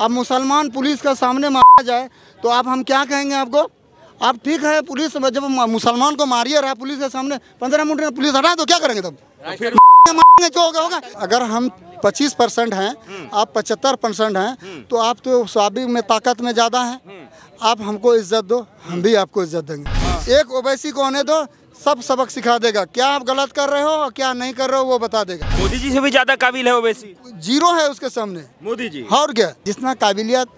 अब मुसलमान पुलिस के सामने मारा जाए तो आप हम क्या कहेंगे आपको आप ठीक है पुलिस जब मुसलमान को मारिए रहा पुलिस के सामने पंद्रह मिनट में पुलिस हटा तो क्या करेंगे तब तो मारेंगे जो होगा होगा अगर हम 25 परसेंट हैं हम्म। आप 75 परसेंट हैं हम्म। तो आप तो स्वाभिक में ताकत में ज़्यादा हैं हम्म। आप हमको इज्जत दो हम भी आपको इज्जत देंगे हाँ। एक ओबैसी को आने दो सब सबक सिखा देगा क्या आप गलत कर रहे हो और क्या नहीं कर रहे हो वो बता देगा मोदी जी से भी ज्यादा काबिल है ओवैसी जीरो है उसके सामने मोदी जी और क्या जितना काबिलियत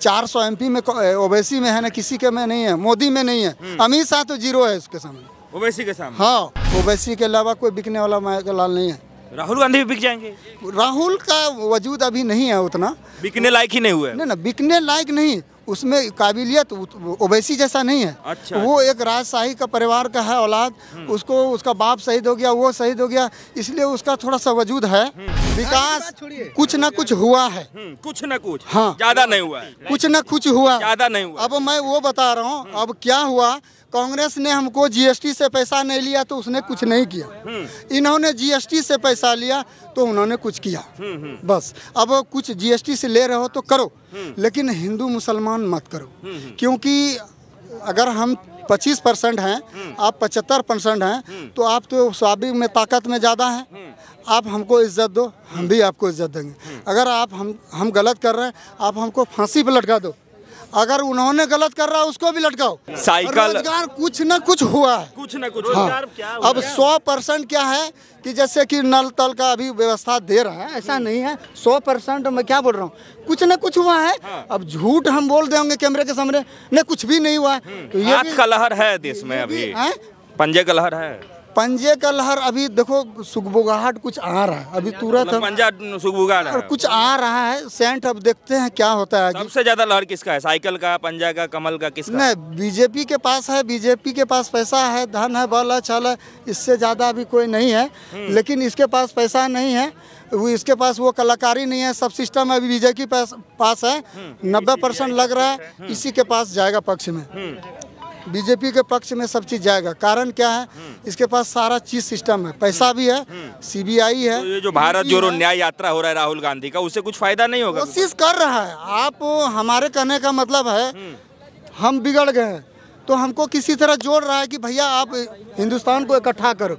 चार सौ एम में ओवैसी में है ना किसी के में नहीं है मोदी में नहीं है हम्म। अमित शाह तो जीरो है उसके सामने ओवैसी के सामने हाँ ओवैसी के अलावा कोई बिकने वाला माया लाल नहीं है राहुल गांधी भी बिक जाएंगे राहुल का वजूद अभी नहीं है उतना बिकने लायक ही नहीं हुआ है ना बिकने लायक नहीं उसमें काबिलियत ओबैसी जैसा नहीं है अच्छा, वो अच्छा। एक राजशाही का परिवार का है औलाद हम्म। उसको उसका बाप शहीद हो गया वो शहीद हो गया इसलिए उसका थोड़ा सा वजूद है हम्म। विकास कुछ ना कुछ हुआ है हम्म, कुछ ना कुछ हाँ ज्यादा नहीं हुआ कुछ ना कुछ हुआ ज्यादा नहीं हुआ अब मैं वो बता रहा हूँ अब क्या हुआ कांग्रेस ने हमको जीएसटी से पैसा नहीं लिया तो उसने कुछ नहीं किया हम्म। इन्होंने जीएसटी से पैसा लिया तो उन्होंने कुछ किया हम्म, हम्म। बस अब कुछ जीएसटी से ले रहे हो तो करो लेकिन हिंदू मुसलमान मत करो क्योंकि अगर हम 25 परसेंट हैं आप 75 परसेंट हैं तो आप तो स्वाभिक में ताकत में ज़्यादा हैं आप हमको इज्जत दो हम भी आपको इज्जत देंगे अगर आप हम हम गलत कर रहे हैं आप हमको फांसी पर लटका दो अगर उन्होंने गलत कर रहा है उसको भी लटकाओ साइकिल रोजगार कुछ न कुछ हुआ है कुछ न कुछ हाँ। क्या अब सौ परसेंट क्या है कि जैसे कि नल तल का अभी व्यवस्था दे रहा है ऐसा नहीं है सौ परसेंट मैं क्या बोल रहा हूँ कुछ न कुछ हुआ है हाँ। अब झूठ हम बोल देंगे कैमरे के सामने न कुछ भी नहीं हुआ है हम्म। तो ये कलहर है देश में अभी पंजे कलहर है पंजे का लहर अभी देखो सुखबुगाहट कुछ आ रहा है अभी तुरंत मतलब पंजा कुछ आ रहा है सेंट अब देखते हैं क्या होता है सबसे ज्यादा लहर किसका है साइकिल का पंजा का कमल का किसका नहीं बीजेपी के पास है बीजेपी के पास पैसा है धन है बल है छल है इससे ज्यादा अभी कोई नहीं है हम्म। लेकिन इसके पास पैसा नहीं है वो इसके पास वो कलाकारी नहीं है सब सिस्टम अभी बीजेपी पास पास है हम्म। नब्बे परसेंट लग रहा है हम्म। इसी के पास जाएगा पक्ष में बीजेपी के पक्ष में सब चीज जाएगा कारण क्या है हम्म। इसके पास सारा चीज सिस्टम है पैसा हम्म। भी है हम्म। सीबीआई है तो ये जो भारत जोड़ो न्याय यात्रा हो रहा है राहुल गांधी का उसे कुछ फायदा नहीं होगा कोशिश कर रहा है आप हमारे कहने का मतलब है हम बिगड़ गए तो हमको किसी तरह जोड़ रहा है कि भैया आप हिंदुस्तान को इकट्ठा करो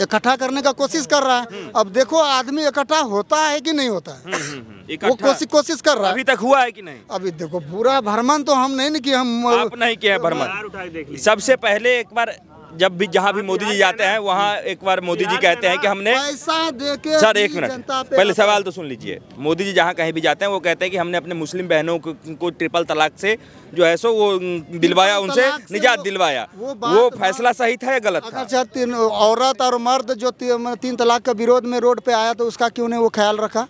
इकट्ठा करने का कोशिश कर रहा है हम्म, हम्म। अब देखो आदमी इकट्ठा होता है कि नहीं होता है हम्म, वो कोशिश कोशिश कर रहा है अभी तक हुआ है कि नहीं अभी देखो पूरा भ्रमण तो हम नहीं कि हम आप नहीं किया भ्रमण सबसे पहले एक बार जब भी जहाँ भी मोदी जी जाते हैं वहाँ एक बार मोदी जी कहते हैं कि हमने सर एक मिनट पहले सवाल तो सुन लीजिए मोदी जी जहाँ कहीं भी जाते हैं वो कहते हैं कि हमने अपने मुस्लिम बहनों को, ट्रिपल तलाक से जो है सो वो दिलवाया उनसे निजात दिलवाया वो फैसला सही था या गलत था अच्छा औरत और मर्द जो मतलब तीन तलाक के विरोध में रोड पे आया तो उसका क्यों नहीं वो ख्याल रखा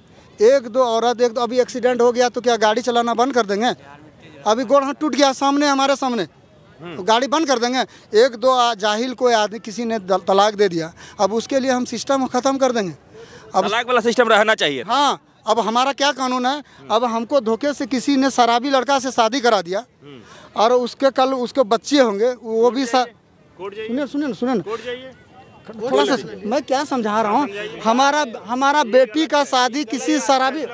एक दो औरत एक दो अभी एक्सीडेंट हो गया तो क्या गाड़ी चलाना बंद कर देंगे अभी गोड़ हाथ टूट गया सामने हमारे सामने तो गाड़ी बंद कर देंगे एक दो जाहिल कोई आदमी किसी ने तलाक दे दिया अब उसके लिए हम सिस्टम ख़त्म कर देंगे अब तलाक वाला सिस्टम रहना चाहिए हाँ अब हमारा क्या कानून है हम्म। अब हमको धोखे से किसी ने शराबी लड़का से शादी करा दिया हम्म। और उसके कल उसके बच्चे होंगे वो भी सुनिए सुनिए सुनिए थोड़ा सा मैं क्या समझा रहा हूँ हमारा हमारा बेटी का शादी किसी शराबी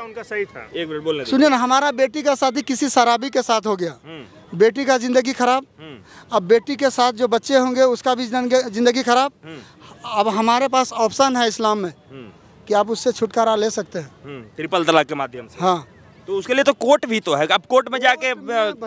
सुनिए ना हमारा बेटी का शादी किसी शराबी के साथ हो गया हम्म। बेटी का ज़िंदगी खराब हम्म। अब बेटी के साथ जो बच्चे होंगे उसका भी ज़िंदगी खराब हम्म। अब हमारे पास ऑप्शन है इस्लाम में हम्म। कि आप उससे छुटकारा ले सकते हैं ट्रिपल तलाक के माध्यम से हाँ तो उसके लिए तो कोर्ट भी तो है आप कोर्ट में जाके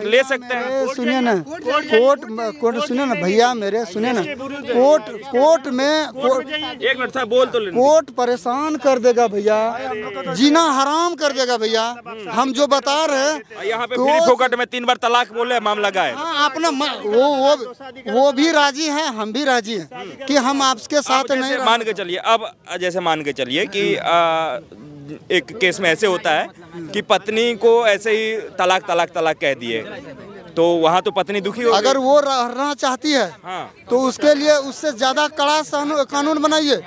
ले सकते हैं सुनिए ना कोर्ट कोर्ट सुनिए ना भैया मेरे सुनिए ना कोर्ट कोर्ट में एक मिनट था बोल तो कोर्ट परेशान कर देगा भैया तो जीना हराम कर देगा भैया हम्म। हम्म। हम जो बता रहे यहाँ पे फोकट तो में तीन बार तलाक बोले मामला गाय आप हाँ, वो वो वो भी राजी है हम भी राजी है कि हम आपके साथ नहीं मान के चलिए अब जैसे मान के चलिए कि हम्म। एक केस में ऐसे होता है कि पत्नी को ऐसे ही तलाक तलाक तलाक कह दिए तो वहाँ तो पत्नी दुखी हो अगर वो रहना चाहती है हाँ। तो उसके लिए उससे ज्यादा कड़ा कानून बनाइए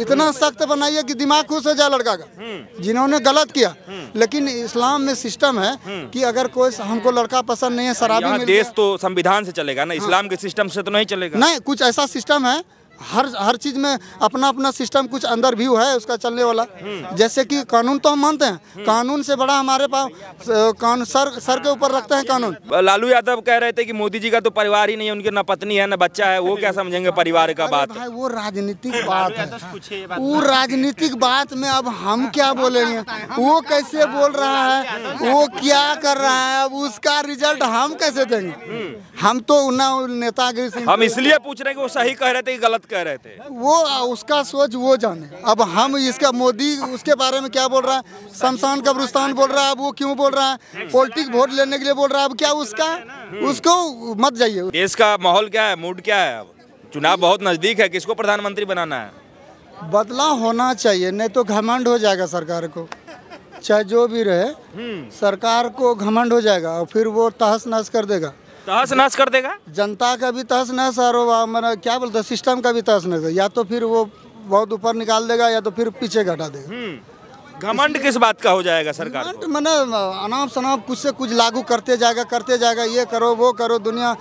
इतना सख्त बनाइए कि दिमाग खुश हो जाए लड़का का हम्म। जिन्होंने गलत किया हम्म। लेकिन इस्लाम में सिस्टम है हम्म। कि अगर कोई हमको लड़का पसंद नहीं है शराबी देश तो संविधान से चलेगा ना हाँ। इस्लाम के सिस्टम से तो नहीं चलेगा नहीं कुछ ऐसा सिस्टम है हर हर चीज़ में अपना अपना सिस्टम कुछ अंदर व्यू है उसका चलने वाला हम्म। जैसे कि कानून तो हम मानते हैं हम्म। कानून से बड़ा हमारे पास कानून सर सर के ऊपर रखते हैं कानून लालू यादव कह रहे थे कि मोदी जी का तो परिवार ही नहीं है उनकी ना पत्नी है ना बच्चा है वो क्या समझेंगे परिवार का बात भाई वो राजनीतिक बात है वो राजनीतिक बात में अब हम हाँ, क्या बोलेंगे वो कैसे बोल रहा है वो क्या कर रहा है अब उसका रिजल्ट हम कैसे देंगे हम्म। हम तो ना हम इसलिए पूछ रहे हैं कि वो सही कह रहे थे गलत कह रहे थे वो उसका सोच वो जाने अब हम इसका मोदी उसके बारे में क्या बोल रहा है शमशान कब्रिस्तान बोल रहा है अब वो क्यों बोल रहा है पोलिटिक वोट लेने के लिए बोल रहा है अब क्या उसका उसको मत जाइए देश का माहौल क्या है मूड क्या है अब चुनाव बहुत नज़दीक है किसको प्रधानमंत्री बनाना है बदलाव होना चाहिए नहीं तो घमंड हो जाएगा सरकार को चाहे जो भी रहे हम्म। सरकार को घमंड हो जाएगा और फिर वो तहस नहस कर देगा तहस नहस कर देगा जनता का भी तहस नहस और मैंने क्या बोलते सिस्टम का भी तहस नहस या तो फिर वो बहुत ऊपर निकाल देगा या तो फिर पीछे घटा देगा हम्म। घमंड किस बात का हो जाएगा सरकार मैंने अनाप शनाप कुछ से कुछ लागू करते जाएगा करते जाएगा ये करो वो करो दुनिया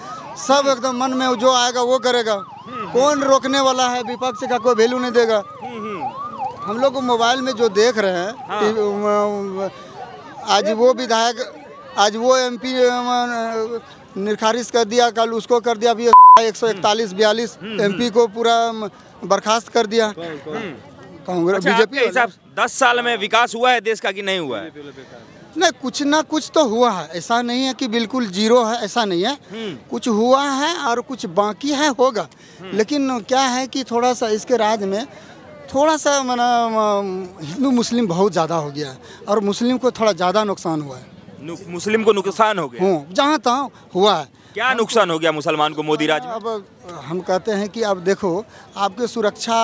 सब एकदम मन में जो आएगा वो करेगा हम्म। कौन रोकने वाला है विपक्ष का कोई वैल्यू नहीं देगा हम्म, हम लोग मोबाइल में जो देख रहे हैं हाँ। आज वो विधायक आज वो एमपी निरखारिज कर दिया कल उसको कर दिया अभी एक सौ इकतालीस बयालीस एम को पूरा बर्खास्त कर दिया हाँ, कांग्रेस अच्छा, बीजेपी हिसाब दस साल में विकास हुआ है देश का कि नहीं हुआ है नहीं कुछ ना कुछ तो हुआ है ऐसा नहीं है कि बिल्कुल जीरो है ऐसा नहीं है हम्म। कुछ हुआ है और कुछ बाकी है होगा हम्म। लेकिन क्या है कि थोड़ा सा इसके राज में थोड़ा सा मना हिंदू मुस्लिम बहुत ज़्यादा हो गया है और मुस्लिम को थोड़ा ज़्यादा नुकसान हुआ है मुस्लिम को नुकसान हो गया जहाँ तहाँ हुआ है क्या नुकसान हो गया मुसलमान को मोदी राज अब हम कहते हैं कि अब देखो आपके सुरक्षा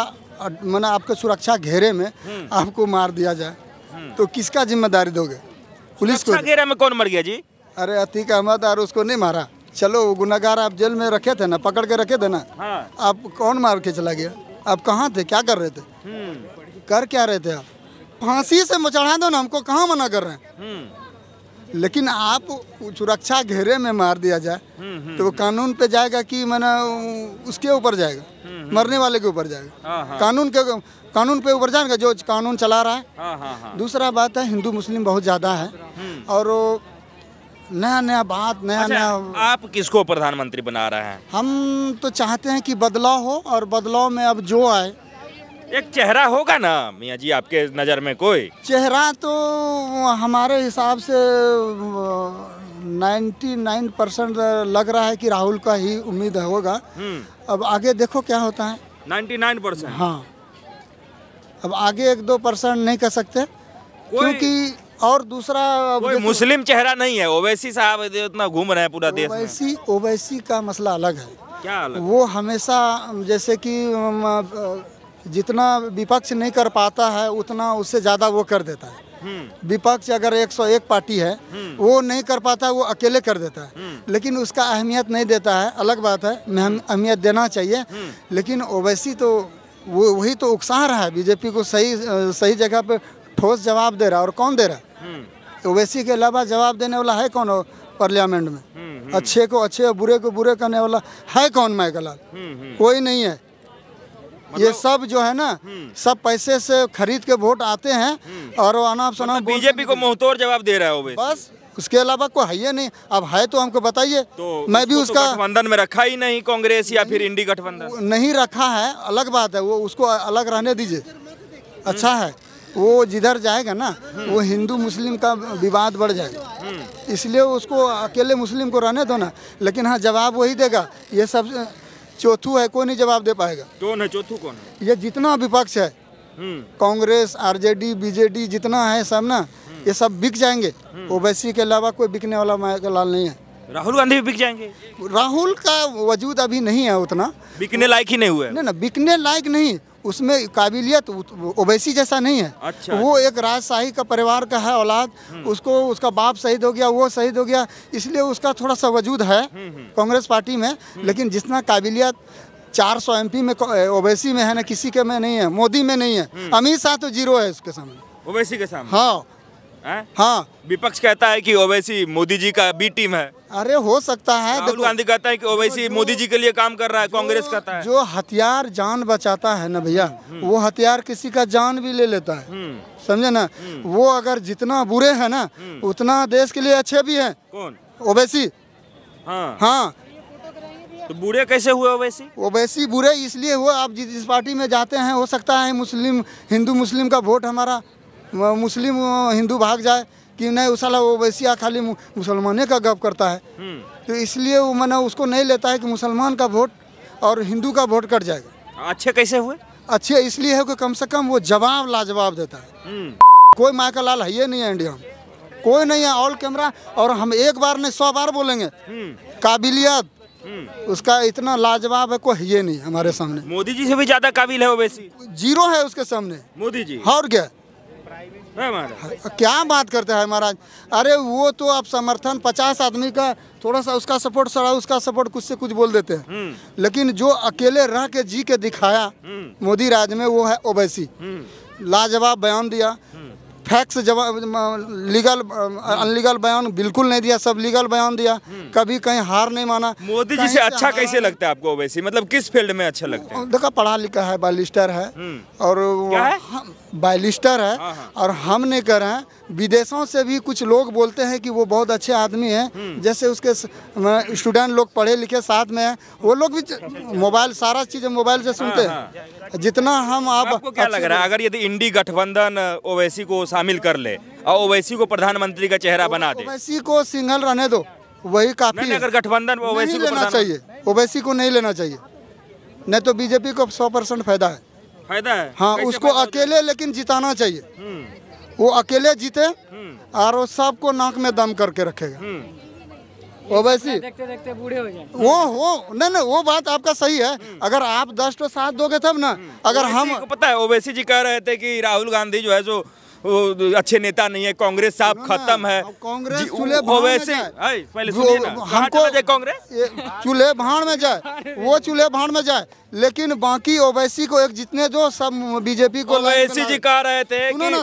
मना आपके सुरक्षा घेरे में हम्म। आपको मार दिया जाए हम्म। तो किसका जिम्मेदारी दोगे पुलिस को घेरे में कौन मर गया जी अरे अतीक अहमद और उसको नहीं मारा चलो गुनागार आप जेल में रखे थे ना पकड़ के रखे थे ना हाँ। आप कौन मार के चला गया आप कहाँ थे क्या कर रहे थे हम्म। कर क्या रहे थे आप फांसी से चढ़ा दो ना हमको कहाँ मना कर रहे हैं लेकिन आप सुरक्षा घेरे में मार दिया जाए तो वो कानून पे जाएगा कि मैंने उसके ऊपर जाएगा मरने वाले के ऊपर जाएगा हाँ, हाँ। कानून के कानून पे ऊपर जाएगा जो कानून चला रहा है हाँ, दूसरा बात है हिंदू मुस्लिम बहुत ज़्यादा है हम्म। और नया नया बात नया अच्छा, नया आप किसको प्रधानमंत्री बना रहे हैं हम तो चाहते हैं कि बदलाव हो और बदलाव में अब जो आए एक चेहरा होगा ना मियाँ जी आपके नज़र में कोई चेहरा तो हमारे हिसाब से 99 परसेंट लग रहा है कि राहुल का ही उम्मीद होगा हम्म। अब आगे देखो क्या होता है 99 परसेंट हाँ अब आगे एक दो परसेंट नहीं कर सकते क्योंकि और दूसरा कोई मुस्लिम चेहरा नहीं है ओवैसी साहब इतना घूम रहे हैं पूरा देश ओवैसी ओवैसी का मसला अलग है क्या अलग? वो हमेशा जैसे कि जितना विपक्ष नहीं कर पाता है उतना उससे ज़्यादा वो कर देता है हम्म। विपक्ष अगर 101 पार्टी है हम्म। वो नहीं कर पाता वो अकेले कर देता है हम्म। लेकिन उसका अहमियत नहीं देता है अलग बात है अहमियत देना चाहिए लेकिन ओवैसी तो वो वही तो उकसा रहा है बीजेपी को सही सही जगह पे ठोस जवाब दे रहा है और कौन दे रहा है ओवैसी के अलावा जवाब देने वाला है कौन पार्लियामेंट में अच्छे को अच्छे और बुरे को बुरे करने वाला है कौन माइकलाल कोई नहीं है मतलब ये सब जो है ना हम्म। सब पैसे से खरीद के वोट आते हैं हम्म। और अनाप शनाप मतलब बीजेपी को मुंहतोड़ जवाब दे रहा है बस उसके अलावा कोई है ही नहीं अब है तो हमको बताइए तो मैं भी उसका तो गठबंधन में रखा ही नहीं कांग्रेस या फिर इंडी गठबंधन नहीं रखा है अलग बात है वो उसको अलग रहने दीजिए हम्म। अच्छा है वो जिधर जाएगा ना वो हिंदू मुस्लिम का विवाद बढ़ जाएगा इसलिए उसको अकेले मुस्लिम को रहने दो ना लेकिन हाँ जवाब वही देगा ये सब चौथू है कोई नहीं जवाब दे पाएगा कौन है चौथू कौन है ये जितना विपक्ष है हम्म। कांग्रेस आरजेडी बीजेडी जितना है सब ना हम्म। ये सब बिक जाएंगे हम्म। ओबैसी के अलावा कोई बिकने वाला माया लाल नहीं है राहुल गांधी भी बिक जाएंगे राहुल का वजूद अभी नहीं है उतना बिकने लायक ही नहीं हुआ है ना ना बिकने लायक नहीं उसमें काबिलियत ओवैसी जैसा नहीं है अच्छा, वो अच्छा। एक राजशाही का परिवार का है औलाद हम्म। उसको उसका बाप शहीद हो गया वो शहीद हो गया इसलिए उसका थोड़ा सा वजूद है हम्म, हम्म। कांग्रेस पार्टी में लेकिन जितना काबिलियत चार सौ एम में ओवैसी में है ना किसी के में नहीं है मोदी में नहीं है अमित शाह तो जीरो है उसके सामने ओवैसी के सामने हाँ हाँ विपक्ष कहता है कि ओवैसी मोदी जी का बी टीम है अरे हो सकता है राहुल गांधी कहता है कि ओवैसी मोदी जी के लिए काम कर रहा है कांग्रेस कहता है जो हथियार जान बचाता है ना भैया हम्म। वो हथियार किसी का जान भी ले लेता है हम्म। समझे ना हम्म। वो अगर जितना बुरे है ना उतना देश के लिए अच्छे भी है कौन ओवैसी हाँ हाँ तो बुरे कैसे हुए ओवैसी ओवैसी बुरे इसलिए हुए आप जिस पार्टी में जाते हैं हो सकता है मुस्लिम हिंदू मुस्लिम का वोट हमारा मुस्लिम हिंदू भाग जाए कि नहीं उसाला वो वैसिया खाली मुसलमान का गप करता है हम्म। तो इसलिए वो मैंने उसको नहीं लेता है कि मुसलमान का वोट और हिंदू का वोट कट जाएगा अच्छे कैसे हुए अच्छे इसलिए है कि कम से कम वो जवाब लाजवाब देता है हम्म। कोई माए का लाल है ये नहीं है इंडिया में कोई नहीं है ऑल कैमरा और हम एक बार नहीं सौ बार बोलेंगे हम्म। काबिलियत उसका इतना लाजवाब है कोई ये नहीं हमारे सामने मोदी जी से भी ज्यादा काबिल है ओवैसी जीरो है उसके सामने मोदी जी और क्या क्या बात करते हैं महाराज अरे वो तो आप समर्थन पचास आदमी का थोड़ा सा उसका सपोर्ट सड़ा उसका सपोर्ट कुछ से कुछ बोल देते हैं हम्म। लेकिन जो अकेले रह के जी के दिखाया हम्म। मोदी राज में वो है ओबैसी हम्म। लाजवाब बयान दिया फैक्स जवाब लीगल अनलीगल बयान बिल्कुल नहीं दिया सब लीगल बयान दिया हम्म। कभी कहीं हार नहीं माना मोदी जी से अच्छा कैसे लगता है आपको वैसे मतलब किस फील्ड में अच्छा लगता है देखा पढ़ा लिखा है बैलिस्टर है हम्म। और बैलिस्टर है हाँ, हाँ। और हम नहीं कर रहे हैं विदेशों से भी कुछ लोग बोलते हैं कि वो बहुत अच्छे आदमी हैं हम्म। जैसे उसके स्टूडेंट लोग पढ़े लिखे साथ में हैं वो लोग भी मोबाइल सारा चीज़ मोबाइल से सुनते हाँ, हैं हाँ। जितना हम आप आपको क्या लग रहा है अगर यदि इंडी गठबंधन ओवैसी को शामिल कर ले और ओवैसी को प्रधानमंत्री का चेहरा बना दे ओवैसी को सिंगल रहने दो वही काफी अगर गठबंधन ओवैसी लेना चाहिए ओवैसी को नहीं लेना चाहिए नहीं तो बीजेपी को सौ परसेंट फायदा है फायदा है हाँ उसको अकेले लेकिन जिताना चाहिए हम्म। वो अकेले जीते और वो सबको नाक में दम करके रखेगा ओवैसी हम्म। देखते देखते बूढ़े हो वो हो नहीं नहीं वो बात आपका सही है हम्म। अगर आप दस टो साथ दोगे तब ना हम्म। अगर हम पता है ओवैसी जी कह रहे थे कि राहुल गांधी जो है जो अच्छे नेता नहीं है कांग्रेस साहब खत्म है कांग्रेस चूल्हे वैसे पहले हमको कांग्रेस चूल्हे भाड़ में जाए वो चूल्हे भाड़ में जाए लेकिन बाकी ओवैसी को एक जितने जो सब बीजेपी को ओवैसी जी कह रहे थे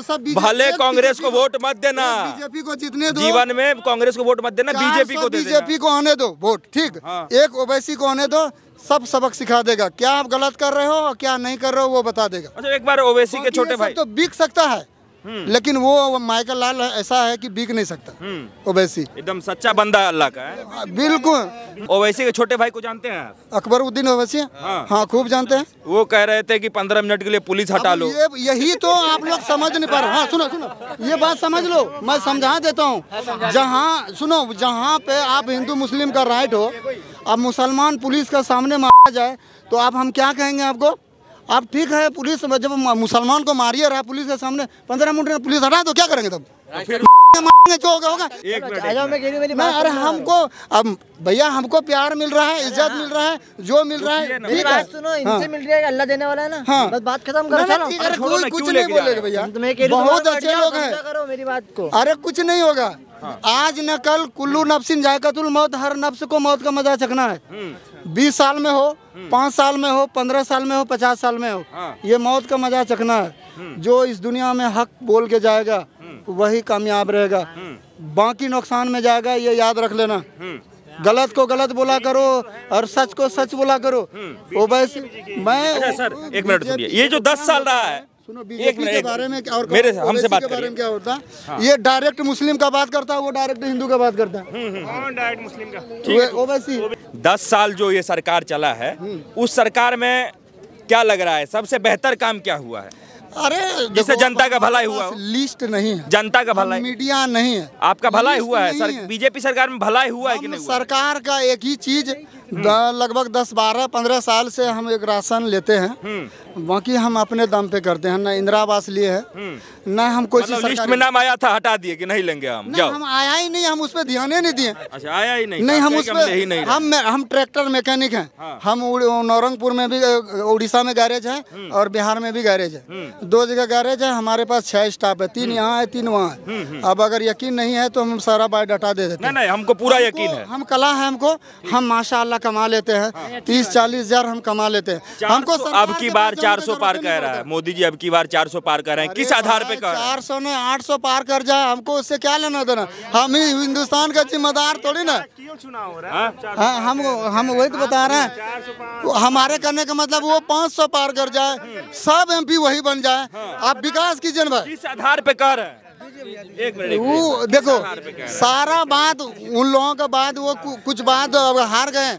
सब भले कांग्रेस को वोट मत देना बीजेपी को जितने दो जीवन में कांग्रेस को वोट मत देना बीजेपी को बीजेपी को आने दो वोट ठीक हाँ। एक ओवैसी को आने दो सब सबक सिखा देगा क्या आप गलत कर रहे हो और क्या नहीं कर रहे हो वो बता देगा अच्छा एक बार ओवैसी के छोटे भाई तो बिक सकता है हम्म। लेकिन वो माइकल लाल ऐसा है कि बिक नहीं सकता हम्म। ओवैसी एकदम सच्चा बंदा अल्लाह का है हाँ, बिल्कुल ओवैसी के छोटे भाई को जानते हैं अकबर उद्दीन ओवैसी हाँ, हाँ खूब जानते हैं वो कह रहे थे कि पंद्रह मिनट के लिए पुलिस हटा लो ये यही तो आप लोग समझ नहीं पा रहे हाँ सुनो सुनो ये बात समझ लो मैं समझा देता हूँ जहाँ सुनो जहाँ पे आप हिंदू मुस्लिम का राइट हो अब मुसलमान पुलिस का सामने मारा जाए तो आप हम क्या कहेंगे आपको आप ठीक है पुलिस जब मुसलमान को मारिए रहा पुलिस के सामने पंद्रह मिनट में पुलिस हटा तो क्या करेंगे तब जो होगा होगा मैं अरे हमको अब भैया हमको प्यार मिल रहा है इज्जत मिल हाँ। रहा है जो मिल रहा है ठीक है सुनो इनसे हाँ। मिल रहा है अल्लाह देने वाला है ना हाँ बस बात खत्म करो कोई कुछ नहीं बोलेगा भैया बहुत अच्छे लोग हैं करो मेरी बात को अरे कुछ नहीं होगा हाँ। आज न कल कुल्लू नफसिन जायकतुल मौत हर नफ्स को मौत का मजा चखना है हम्म। बीस साल में हो हम्म। पाँच साल में हो पंद्रह साल में हो पचास साल में हो हाँ। ये मौत का मजा चखना है हम्म। जो इस दुनिया में हक बोल के जाएगा हम्म। वही कामयाब रहेगा बाकी नुकसान में जाएगा ये याद रख लेना गलत को गलत बोला करो और सच को सच बोला करो वो बस मैं अच्छा, सर एक मिनट ये जो दस साल रहा है सुनो बीजेपी के बारे में और मेरे हमसे बात के बारे में क्या होता हाँ। ये डायरेक्ट मुस्लिम का बात करता है वो डायरेक्ट हिंदू का बात करता है हम्म, हम्म। हाँ, तो दस साल जो ये सरकार चला है हम्म। उस सरकार में क्या लग रहा है सबसे बेहतर काम क्या हुआ है अरे जिससे जनता का भलाई हुआ लिस्ट नहीं है जनता का भलाई मीडिया नहीं है आपका भलाई हुआ है बीजेपी सरकार में भलाई हुआ है कि नहीं सरकार का एक ही चीज लगभग दस बारह पंद्रह साल से हम एक राशन लेते हैं हम्म। बाकी हम अपने दाम पे करते हैं ना इंदिरा आवास लिए है हम्म। ना हम कोई मतलब लिस्ट में नाम आया था हटा दिए कि नहीं लेंगे हम जाओ हम आया ही नहीं हम उस पर ध्यान ही नहीं दिए अच्छा आया ही नहीं नहीं हम उस पर हम हम ट्रैक्टर मैकेनिक हैं हाँ। हम नौरंगपुर में भी उड़ीसा में गैरेज है हम्म। और बिहार में भी गैरेज है दो जगह गैरेज है हमारे पास छह स्टाफ है तीन यहाँ है तीन वहाँ है अब अगर यकीन नहीं है तो हम सारा बायोडाटा दे देते हैं हमको पूरा यकीन है हम कला है हमको हम माशाला वाला कमा लेते हैं हाँ। तीस चालीस हजार हम कमा लेते हैं हमको अब की बार चार सौ पार कह रहा है मोदी जी अब की बार चार सौ पार कर रहे हैं किस आधार पे कर चार सौ ने आठ सौ पार कर जाए हमको उससे क्या लेना देना हम ही हिंदुस्तान का जिम्मेदार थोड़ी ना क्यों चुनाव हो रहा है हाँ, हम हम वही तो बता रहे हैं हमारे करने का मतलब वो पाँच सौ पार कर जाए हम्म। सब एम वही बन जाए हाँ। आप विकास कीजिए ना किस आधार पे कर रहे हैं एक मिनट वो देखो सारा बात उन लोगों का बात वो कुछ बात अगर हार गए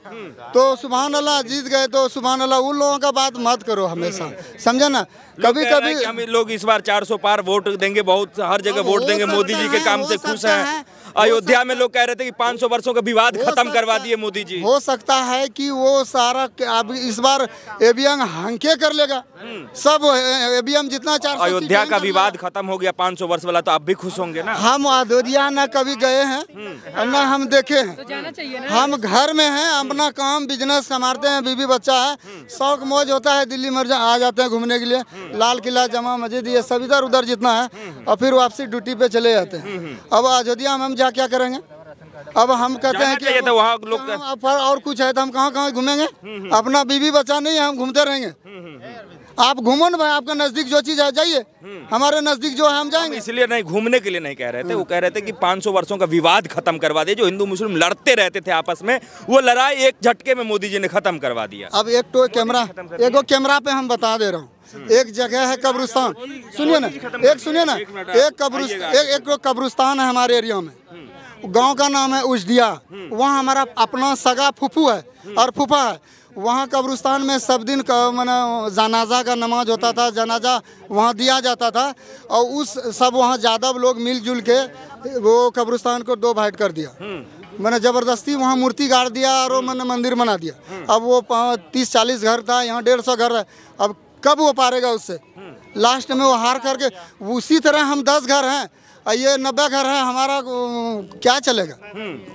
तो सुबह अल्लाह जीत गए तो सुबह अल्लाह उन लोगों का बात मत करो हमेशा समझा ना कभी कभी हम लोग इस बार 400 पार वोट देंगे बहुत हर जगह वोट देंगे मोदी जी के काम से खुश हैं अयोध्या में लोग कह रहे थे कि 500 वर्षों का विवाद खत्म करवा दिए मोदी जी हो सकता है कि वो सारा अब इस बार एबीएम हंके कर लेगा हम्म। सब एबीएम जितना चार अयोध्या का तो विवाद खत्म हो गया 500 वर्ष वाला तो आप भी खुश होंगे ना हम अयोध्या न कभी गए हैं हम्म। न हम देखे हैं तो हम घर में है अपना काम बिजनेस संभालते हैं बीबी बच्चा है हम्म। शौक मौज होता है दिल्ली में आ जाते हैं घूमने के लिए लाल किला जमा मस्जिद ये सब इधर उधर जितना है और फिर वापसी ड्यूटी पे चले जाते हैं अब अयोध्या में हम क्या क्या करेंगे अब हम कहते हैं कि तो वहाँ लोग और कुछ है तो हम कहाँ कहाँ घूमेंगे हम्म, हम्म। अपना बीवी बच्चा नहीं है हम घूमते रहेंगे हम्म, आप घूमो ना भाई आपका नजदीक जो चीज है जाइए हमारे नजदीक जो है हम जाएंगे इसलिए नहीं घूमने के लिए नहीं कह रहे थे वो कह रहे थे कि 500 वर्षों का विवाद खत्म करवा दिया जो हिंदू मुस्लिम लड़ते रहते थे आपस में वो लड़ाई एक झटके में मोदी जी ने खत्म करवा दिया अब एक तो कैमरा एक कैमरा पे हम बता दे रहा हूँ हम्म। एक जगह है कब्रिस्तान सुनिए ना एक सुनिए ना एक कब्रिस्तान एक कब्रिस्तान है हमारे एरिया में हम्म। गांव का नाम है उजदिया हम्म। वहाँ हमारा अपना सगा फूफू है और फुफा है वहाँ कब्रिस्तान में सब दिन का मैंने जनाजा का नमाज होता था जनाजा वहाँ दिया जाता था और उस सब वहाँ ज़्यादा लोग मिलजुल के वो कब्रिस्तान को दो भाइट कर दिया मैंने ज़बरदस्ती वहाँ मूर्ति गाड़ दिया और मैंने मंदिर बना दिया अब वो तीस चालीस घर था यहाँ डेढ़ सौ घर है अब कब वो पारेगा उससे हम्म। लास्ट में वो हार करके उसी तरह हम दस घर हैं ये नब्बे घर है हमारा क्या चलेगा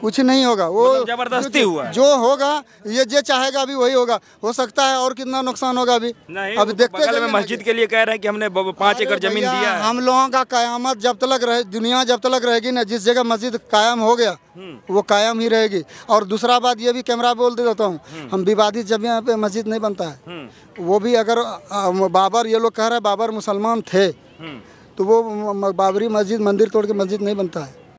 कुछ नहीं होगा वो मतलब जबरदस्ती हुआ जो होगा ये जो चाहेगा अभी वही होगा हो सकता है और कितना नुकसान होगा अभी अब तो देखते मस्जिद के लिए कह रहे हैं कि हमने पाँच एकड़ जमीन दिया हम लोगों का कयामत जब तक रहे दुनिया जब तक रहेगी ना जिस जगह मस्जिद कायम हो गया हम्म। वो कायम ही रहेगी और दूसरा बात ये भी कैमरा बोल दे देता हूँ हम्म। हम विवादित यहाँ पे मस्जिद नहीं बनता है हम्म। वो भी अगर बाबर ये लोग कह रहे हैं बाबर मुसलमान थे तो वो बाबरी मस्जिद मंदिर तोड़ के मस्जिद नहीं बनता है